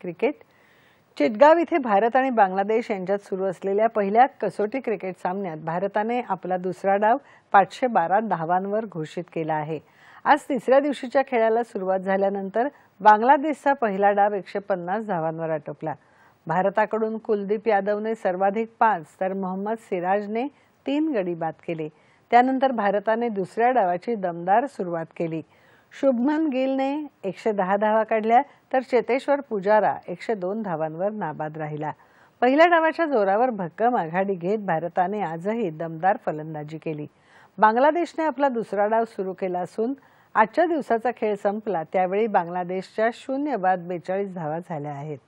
cricket चिटगाव इथे भारत आणि बांगलादेश यांच्यात सुरू असलेल्या पहिल्या कसोटी क्रिकेट सामन्यात भारताने आपला दुसरा डाव पाचशे बारा धावांवर घोषित केला आहे आज तिसऱ्या दिवशीच्या खेळाला सुरुवात झाल्यानंतर बांगलादेशचा पहिला डाव एकशे पन्नास धावांवर आटोपला भारताकडून कुलदीप यादवने सर्वाधिक पाच तर मोहम्मद सिराजने तीन गडी बाद केले त्यानंतर भारताने दुसऱ्या डावाची दमदार सुरुवात केली शुभमन गिलने एकशे दहा धावा काढल्या तर चेतेश्वर पुजारा एकशे दोन धावांवर नाबाद राहिला पहिल्या डावाच्या जोरावर भक्कम आघाडी घेत भारताने आजही दमदार फलंदाजी केली बांगलादेशने आपला दुसरा डाव सुरू केला असून आजच्या दिवसाचा खेळ संपला त्यावेळी बांगलादेशच्या शून्य बाद बेचाळीस धावा झाल्या आहेत